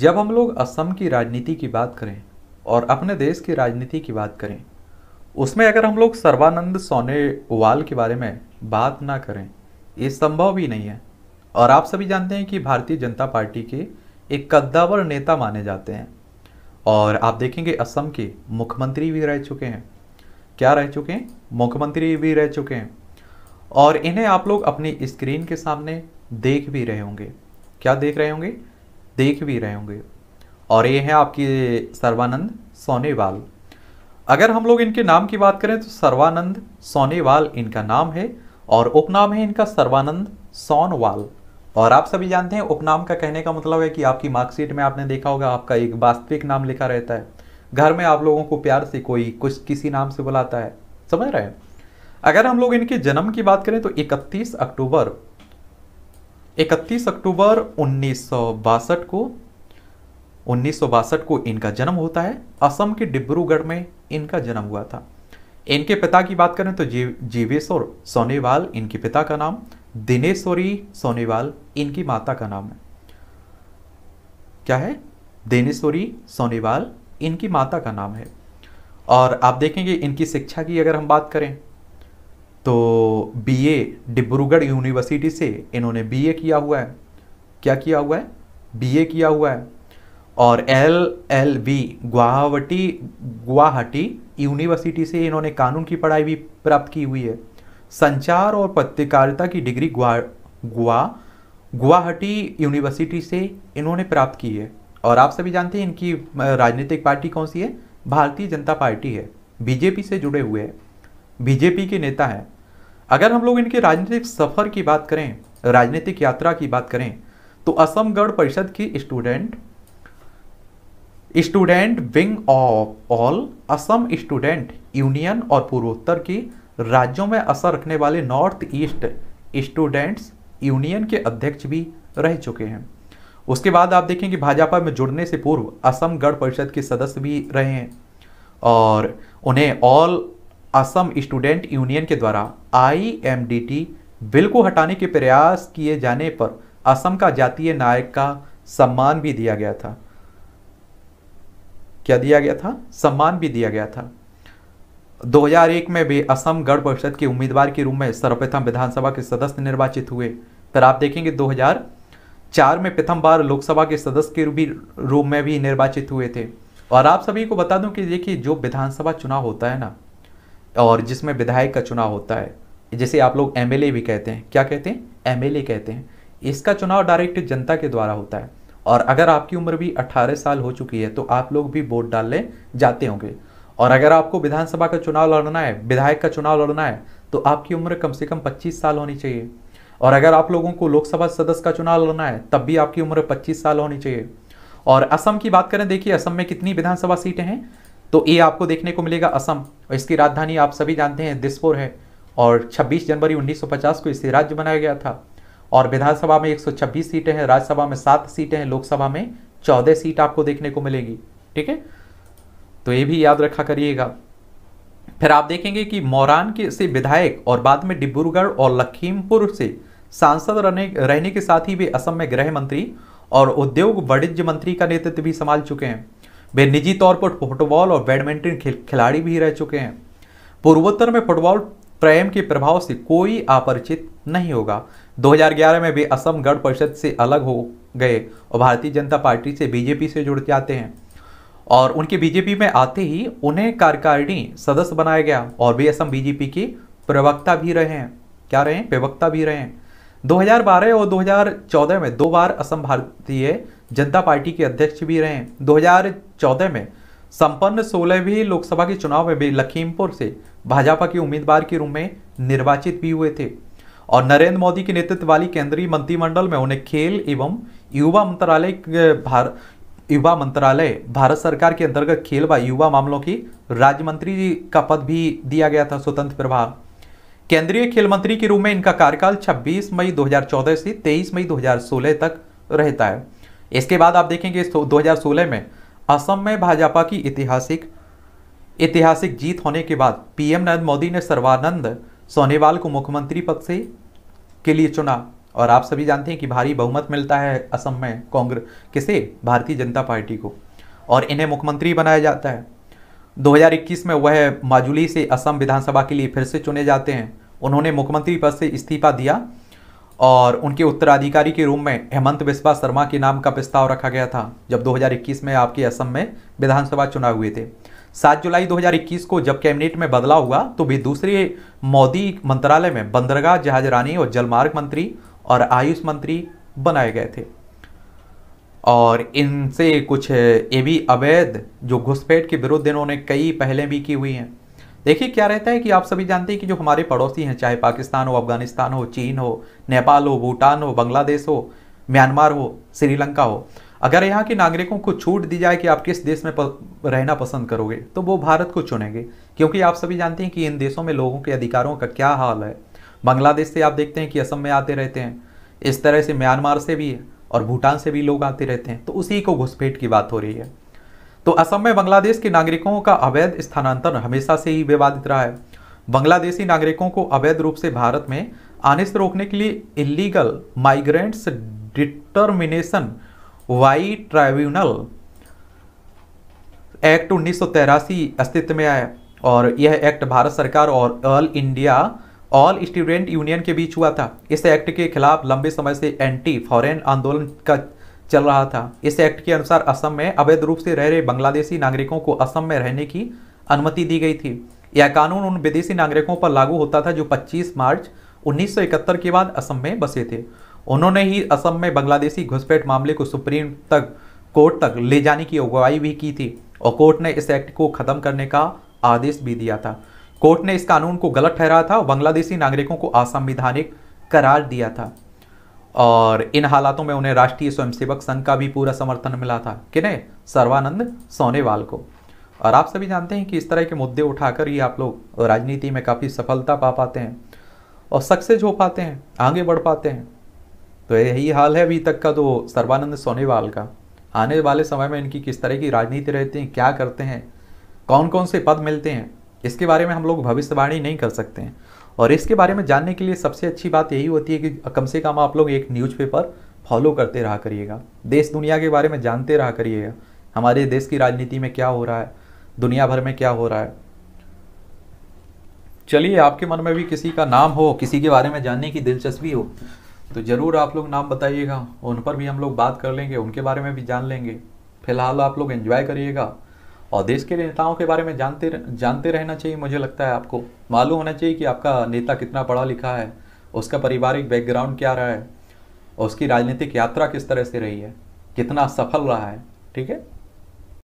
जब हम लोग असम की राजनीति की बात करें और अपने देश की राजनीति की बात करें उसमें अगर हम लोग सर्वानंद सोनेवाल के बारे में बात ना करें ये संभव भी नहीं है और आप सभी जानते हैं कि भारतीय जनता पार्टी के एक कद्दावर नेता माने जाते हैं और आप देखेंगे असम के मुख्यमंत्री भी रह चुके हैं क्या रह चुके हैं मुख्यमंत्री भी रह चुके हैं और इन्हें आप लोग अपनी स्क्रीन के सामने देख भी रहे होंगे क्या देख रहे होंगे देख भी रहे होंगे और ये हैं आपके सर्वानंद सोनेवाल अगर हम लोग इनके नाम की बात करें तो सर्वानंद सोनेवाल इनका नाम है और उपनाम है इनका सर्वानंद सोनवाल और आप सभी जानते हैं उपनाम का कहने का मतलब है कि आपकी मार्कशीट में आपने देखा होगा आपका एक वास्तविक नाम लिखा रहता है घर में आप लोगों को प्यार से कोई कुछ किसी नाम से बुलाता है समझ रहे हैं अगर हम लोग इनके जन्म की बात करें तो 31 अक्टूबर 31 अक्टूबर उन्नीस को उन्नीस को इनका जन्म होता है असम के डिब्रूगढ़ में इनका जन्म हुआ था इनके पिता की बात करें तो जीव जीवेश्वर सोनेवाल इनके पिता का नाम दिनेश्वरी सोनेवाल इनकी माता का नाम है क्या है दिनेश्वरी सोनेवाल इनकी माता का नाम है और आप देखेंगे इनकी शिक्षा की अगर हम बात करें तो बीए डिब्रूगढ़ यूनिवर्सिटी से इन्होंने बीए किया हुआ है क्या किया हुआ है बीए किया हुआ है और L L B Guwahati Guwahati university से इन्होंने कानून की पढ़ाई भी प्राप्त की हुई है संचार और पत्रकारिता की डिग्री गुआ गुआ गुवाहाटी यूनिवर्सिटी से इन्होंने प्राप्त की है और आप सभी जानते हैं इनकी राजनीतिक पार्टी कौन सी है भारतीय जनता पार्टी है बीजेपी से जुड़े हुए हैं बीजेपी के नेता हैं अगर हम लोग इनके राजनीतिक सफ़र की बात करें राजनीतिक यात्रा की बात करें तो असम गढ़ परिषद की student student wing of all Assam student union और पूर्वोत्तर की राज्यों में असर रखने वाले नॉर्थ ईस्ट स्टूडेंट्स यूनियन के अध्यक्ष भी रह चुके हैं उसके बाद आप देखें कि भाजपा में जुड़ने से पूर्व असम गढ़ परिषद के सदस्य भी रहे हैं और उन्हें ऑल असम स्टूडेंट यूनियन के द्वारा आई बिल को हटाने के प्रयास किए जाने पर असम का जातीय नायक का सम्मान भी दिया गया था क्या दिया गया था सम्मान भी दिया गया था 2001 में भी असम गढ़ परिषद के उम्मीदवार के रूप में सर्वप्रथम विधानसभा के सदस्य निर्वाचित हुए पर आप देखेंगे 2004 में प्रथम बार लोकसभा के सदस्य के रूप में भी निर्वाचित हुए थे और आप सभी को बता दूं कि देखिए जो विधानसभा चुनाव होता है ना और जिसमें विधायक का चुनाव होता है जैसे आप लोग एम भी कहते हैं क्या कहते हैं एम कहते हैं इसका चुनाव डायरेक्ट जनता के द्वारा होता है और अगर आपकी उम्र भी 18 साल हो चुकी है तो आप लोग भी वोट डालने जाते होंगे और अगर आपको विधानसभा का चुनाव लड़ना है विधायक का चुनाव लड़ना है तो आपकी उम्र कम से कम 25 साल होनी चाहिए और अगर आप लोगों को लोकसभा सदस्य का चुनाव लड़ना है तब भी आपकी उम्र 25 साल होनी चाहिए और असम की बात करें देखिए असम में कितनी विधानसभा सीटें हैं तो ये आपको देखने को मिलेगा असम और इसकी राजधानी आप सभी जानते हैं दिसपुर है और 26 जनवरी 1950 को इसे राज्य बनाया गया था और विधानसभा में 126 सीटें हैं राज्यसभा में सात सीटें हैं लोकसभा में चौदह सीट आपको देखने को मिलेगी ठीक है तो ये भी याद रखा करिएगा फिर आप देखेंगे कि मौरान के से विधायक और बाद में डिब्रूगढ़ और लखीमपुर से सांसद रहने रहने के साथ ही वे असम में गृह मंत्री और उद्योग वाणिज्य मंत्री का नेतृत्व भी संभाल चुके हैं वे निजी तौर पर फुटबॉल और बैडमिंटन खिलाड़ी भी रह चुके हैं पूर्वोत्तर में फुटबॉल प्रेम के प्रभाव से कोई अपरिचित नहीं होगा 2011 में वे असम गण परिषद से अलग हो गए और भारतीय जनता पार्टी से बीजेपी से जुड़ जाते हैं और उनके बीजेपी में आते ही उन्हें कार्यकारिणी सदस्य बनाया गया और वे असम बीजेपी के प्रवक्ता भी रहे हैं क्या रहे प्रवक्ता भी रहे हैं 2012 और 2014 में दो बार असम भारतीय जनता पार्टी के अध्यक्ष भी रहे 2014 में संपन्न सोलहवीं लोकसभा के चुनाव में भी लखीमपुर से भाजपा के उम्मीदवार के रूप में निर्वाचित भी हुए थे और नरेंद्र मोदी के नेतृत्व वाली केंद्रीय मंत्रिमंडल में उन्हें खेल एवं युवा मंत्रालय भार युवा मंत्रालय भारत सरकार के अंतर्गत खेल व युवा मामलों की राज्य मंत्री का पद भी दिया गया था स्वतंत्र प्रभाव केंद्रीय खेल मंत्री के रूप में इनका कार्यकाल 26 मई 2014 से 23 मई 2016 तक रहता है इसके बाद आप देखेंगे 2016 में असम में भाजपा की ऐतिहासिक ऐतिहासिक जीत होने के बाद पीएम नरेंद्र मोदी ने सर्वानंद सोनेवाल को मुख्यमंत्री पद से के लिए चुना और आप सभी जानते हैं कि भारी बहुमत मिलता है असम में कांग्रेस किसे भारतीय जनता पार्टी को और इन्हें मुख्यमंत्री बनाया जाता है 2021 में वह माजुली से असम विधानसभा के लिए फिर से चुने जाते हैं उन्होंने मुख्यमंत्री पद से इस्तीफा दिया और उनके उत्तराधिकारी के रूप में हेमंत बिस्वा शर्मा के नाम का प्रस्ताव रखा गया था जब 2021 में आपके असम में विधानसभा चुनाव हुए थे 7 जुलाई 2021 को जब कैबिनेट में बदलाव हुआ तो भी दूसरे मोदी मंत्रालय में बंदरगाह जहाजरानी और जलमार्ग मंत्री और आयुष मंत्री बनाए गए थे और इनसे कुछ ये भी अवैध जो घुसपैठ के विरुद्ध इन्होंने कई पहले भी की हुई हैं देखिए क्या रहता है कि आप सभी जानते हैं कि जो हमारे पड़ोसी हैं चाहे पाकिस्तान हो अफगानिस्तान हो चीन हो नेपाल हो भूटान हो बांग्लादेश हो म्यांमार हो श्रीलंका हो अगर यहाँ के नागरिकों को छूट दी जाए कि आप किस देश में रहना पसंद करोगे तो वो भारत को चुनेंगे क्योंकि आप सभी जानते हैं कि इन देशों में लोगों के अधिकारों का क्या हाल है बांग्लादेश से आप देखते हैं कि असम में आते रहते हैं इस तरह से म्यांमार से भी और भूटान से भी लोग आते रहते हैं तो उसी को घुसपैठ की बात हो रही है तो असम में बांग्लादेश के नागरिकों का अवैध स्थानांतरण हमेशा से ही विवादित रहा है बांग्लादेशी नागरिकों को अवैध रूप से भारत में आने से रोकने के लिए illegal migrants determination by tribunal act उन्नीस अस्तित्व में आया और यह एक्ट भारत सरकार और all India all student union के बीच हुआ था इस एक्ट के खिलाफ लंबे समय से एंटी फॉरेन आंदोलन का चल रहा था इस एक्ट के अनुसार असम में अवैध रूप से रह रहे बांग्लादेशी नागरिकों को असम में रहने की अनुमति दी गई थी यह कानून उन विदेशी नागरिकों पर लागू होता था जो 25 मार्च 1971 के बाद असम में बसे थे उन्होंने ही असम में बांग्लादेशी घुसपैठ मामले को सुप्रीम तक कोर्ट तक ले जाने की अगुवाई भी की थी और कोर्ट ने इस एक्ट को खत्म करने का आदेश भी दिया था कोर्ट ने इस कानून को गलत ठहराया था और बांग्लादेशी नागरिकों को असंविधानिक करार दिया था और इन हालातों में उन्हें राष्ट्रीय स्वयंसेवक संघ का भी पूरा समर्थन मिला था नहीं सर्वानंद सोनेवाल को और आप सभी जानते हैं कि इस तरह के मुद्दे उठाकर ही आप लोग राजनीति में काफ़ी सफलता पा पाते हैं और सक्सेस हो पाते हैं आगे बढ़ पाते हैं तो यही हाल है अभी तक का तो सर्वानंद सोनेवाल का आने वाले समय में इनकी किस तरह की राजनीति रहती है क्या करते हैं कौन कौन से पद मिलते हैं इसके बारे में हम लोग भविष्यवाणी नहीं कर सकते हैं और इसके बारे में जानने के लिए सबसे अच्छी बात यही होती है कि कम से कम आप लोग एक न्यूज़पेपर फॉलो करते रहा करिएगा देश दुनिया के बारे में जानते रहा करिएगा हमारे देश की राजनीति में क्या हो रहा है दुनिया भर में क्या हो रहा है चलिए आपके मन में भी किसी का नाम हो किसी के बारे में जानने की दिलचस्पी हो तो ज़रूर आप लोग नाम बताइएगा उन पर भी हम लोग बात कर लेंगे उनके बारे में भी जान लेंगे फिलहाल आप लोग एंजॉय करिएगा और देश के नेताओं के बारे में जानते जानते रहना चाहिए मुझे लगता है आपको मालूम होना चाहिए कि आपका नेता कितना पढ़ा लिखा है उसका पारिवारिक बैकग्राउंड क्या रहा है उसकी राजनीतिक यात्रा किस तरह से रही है कितना सफल रहा है ठीक है